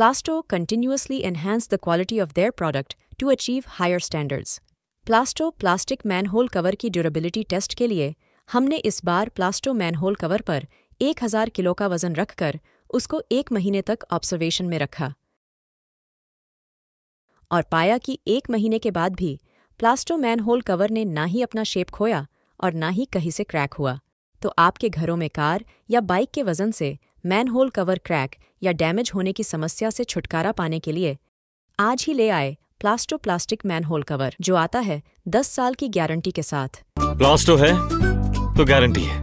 Plasto continuously enhance the quality of their product to achieve higher standards. Plasto plastic manhole cover की durability test के लिए हमने इस बार plaster manhole cover पर 1000 kilo का वजन रखकर उसको एक महीने तक ऑब्जर्वेशन में रखा और पाया कि एक महीने के बाद भी प्लास्टो मैनहोल कवर ने ना ही अपना शेप खोया और ना ही कहीं से क्रैक हुआ तो आपके घरों में कार या बाइक के वजन से मैनहोल कवर क्रैक या डैमेज होने की समस्या से छुटकारा पाने के लिए आज ही ले आए Plasto plastic manhole cover जो आता है दस साल की गारंटी के साथ प्लास्टो है तो गारंटी है